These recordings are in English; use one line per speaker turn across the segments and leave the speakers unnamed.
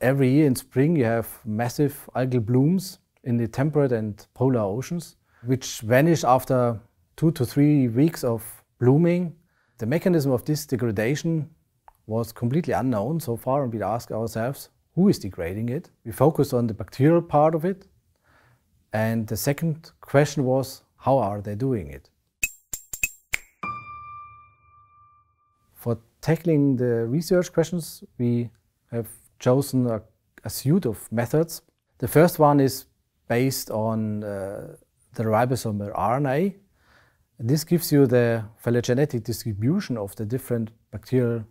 every year in spring you have massive algal blooms in the temperate and polar oceans, which vanish after two to three weeks of blooming. The mechanism of this degradation was completely unknown so far, and we asked ourselves who is degrading it. We focused on the bacterial part of it, and the second question was how are they doing it? For tackling the research questions, we have chosen a, a suite of methods. The first one is based on uh, the ribosomal RNA. This gives you the phylogenetic distribution of the different bacterial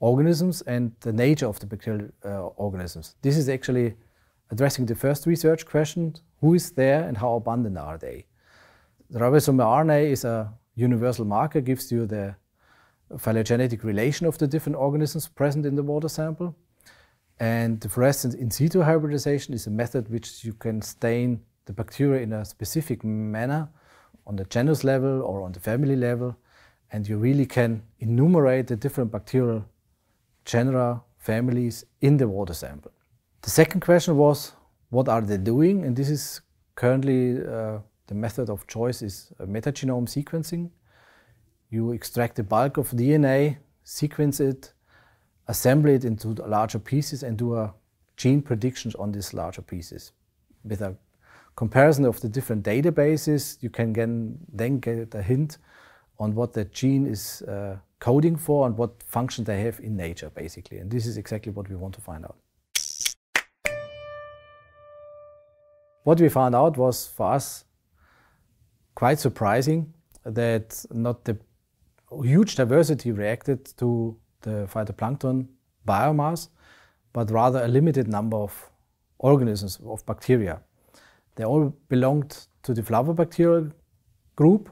organisms and the nature of the bacterial uh, organisms. This is actually addressing the first research question, who is there and how abundant are they? The ribosomal RNA is a universal marker, gives you the phylogenetic relation of the different organisms present in the water sample. And the fluorescent in situ hybridization is a method which you can stain the bacteria in a specific manner on the genus level or on the family level. And you really can enumerate the different bacterial genera, families in the water sample. The second question was, what are they doing? And this is currently uh, the method of choice is uh, metagenome sequencing. You extract the bulk of DNA, sequence it, assemble it into larger pieces and do a gene predictions on these larger pieces. With a comparison of the different databases, you can then get a hint on what the gene is uh, coding for and what function they have in nature, basically. And this is exactly what we want to find out. What we found out was, for us, quite surprising that not the huge diversity reacted to the phytoplankton biomass, but rather a limited number of organisms, of bacteria. They all belonged to the flavobacterial group.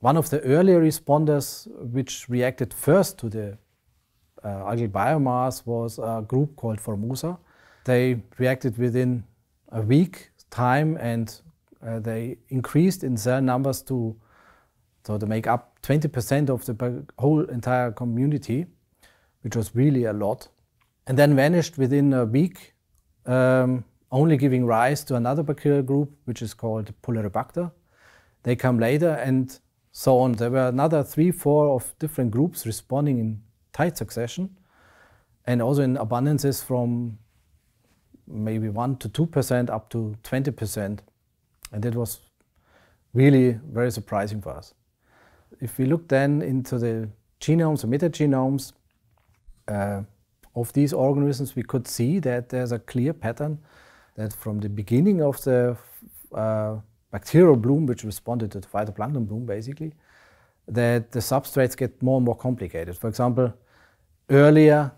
One of the earlier responders which reacted first to the uh, algal biomass was a group called Formosa. They reacted within a week time and uh, they increased in cell numbers to so to make up 20% of the whole entire community, which was really a lot, and then vanished within a week, um, only giving rise to another bacterial group, which is called Polaribacter. They come later and so on. There were another three, four of different groups responding in tight succession and also in abundances from maybe 1 to 2% up to 20%. And it was really very surprising for us. If we look then into the genomes or metagenomes uh, of these organisms, we could see that there's a clear pattern that from the beginning of the uh, bacterial bloom, which responded to the phytoplankton bloom basically, that the substrates get more and more complicated. For example, earlier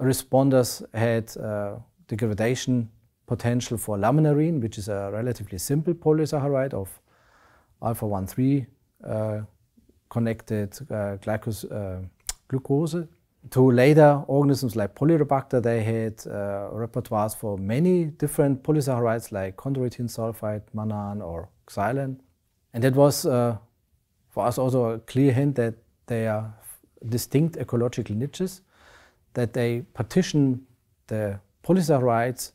responders had uh, degradation potential for laminarine, which is a relatively simple polysaccharide of alpha 1,3 uh, connected uh, uh, glucose, to later organisms like Polyrobacter, they had uh, repertoires for many different polysaccharides like chondroitin sulfide, mannan, or xylan. And that was uh, for us also a clear hint that they are distinct ecological niches, that they partition the polysaccharides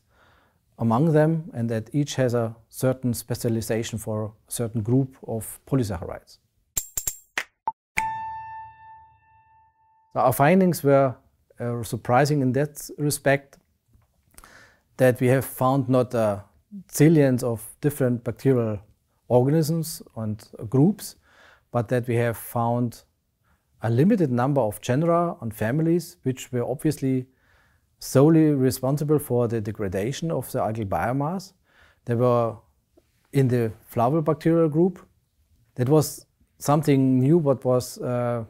among them and that each has a certain specialization for a certain group of polysaccharides. So our findings were uh, surprising in that respect that we have found not uh, a zillions of different bacterial organisms and uh, groups, but that we have found a limited number of genera and families, which were obviously solely responsible for the degradation of the algal biomass. They were in the flower bacterial group. That was something new, but was uh,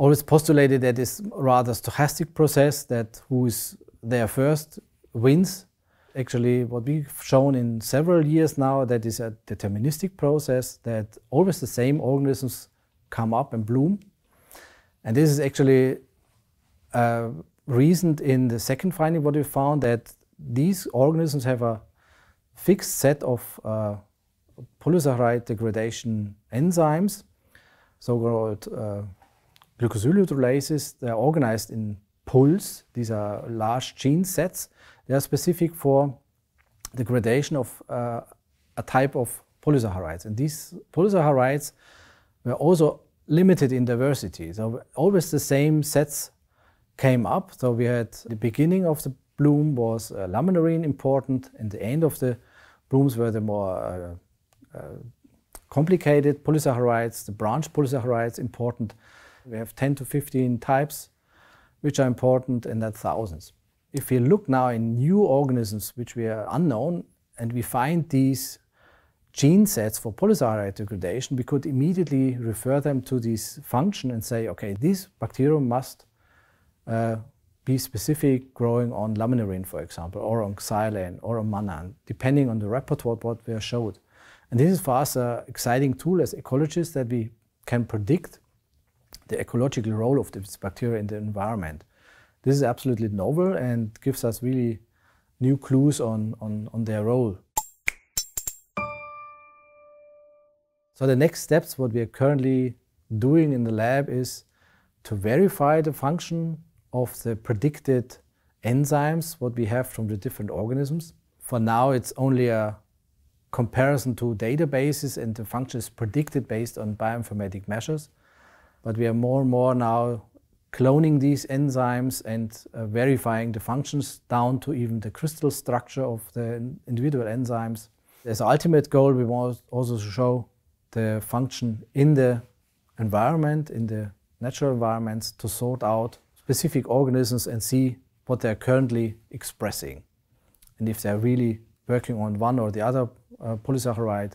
always postulated that it's rather stochastic process that who is there first wins. Actually, what we've shown in several years now that is a deterministic process that always the same organisms come up and bloom. And this is actually uh, reasoned in the second finding what we found that these organisms have a fixed set of uh, polysaccharide degradation enzymes, so-called uh, Glucosyltransferases they're organized in pools. These are large gene sets. They are specific for the gradation of uh, a type of polysaccharides. And these polysaccharides were also limited in diversity. So always the same sets came up. So we had the beginning of the bloom was uh, laminarine important, and the end of the blooms were the more uh, uh, complicated polysaccharides, the branch polysaccharides important. We have 10 to 15 types, which are important, and that thousands. If we look now in new organisms which we are unknown, and we find these gene sets for polysaccharide degradation, we could immediately refer them to this function and say, okay, this bacterium must uh, be specific growing on laminarin, for example, or on xylan, or on manan, depending on the repertoire what we are showed. And this is for us an exciting tool as ecologists that we can predict the ecological role of these bacteria in the environment. This is absolutely novel and gives us really new clues on, on, on their role. So the next steps, what we are currently doing in the lab is to verify the function of the predicted enzymes, what we have from the different organisms. For now, it's only a comparison to databases and the function is predicted based on bioinformatic measures but we are more and more now cloning these enzymes and uh, verifying the functions down to even the crystal structure of the individual enzymes. As ultimate goal, we want also to show the function in the environment, in the natural environments, to sort out specific organisms and see what they're currently expressing. And if they're really working on one or the other uh, polysaccharide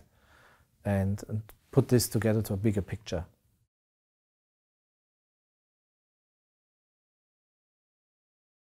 and, and put this together to a bigger picture.